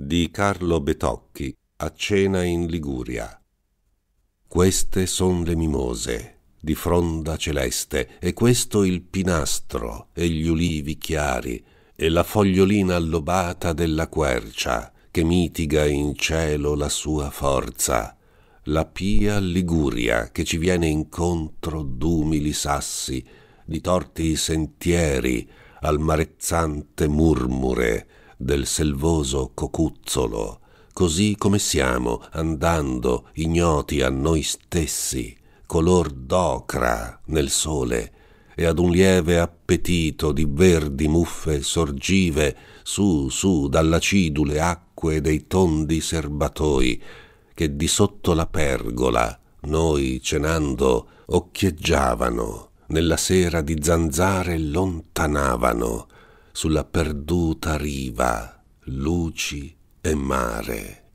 di Carlo Betocchi a cena in Liguria. Queste son le mimose di fronda celeste e questo il pinastro e gli ulivi chiari e la fogliolina allobata della quercia che mitiga in cielo la sua forza la pia Liguria che ci viene incontro d'umili sassi, di torti sentieri, al marezzante murmure, del selvoso cocuzzolo, così come siamo, andando ignoti a noi stessi, color d'ocra nel sole, e ad un lieve appetito di verdi muffe sorgive su su dalla cidule acque dei tondi serbatoi, che di sotto la pergola, noi cenando, occhieggiavano, nella sera di zanzare lontanavano, sulla perduta riva, luci e mare.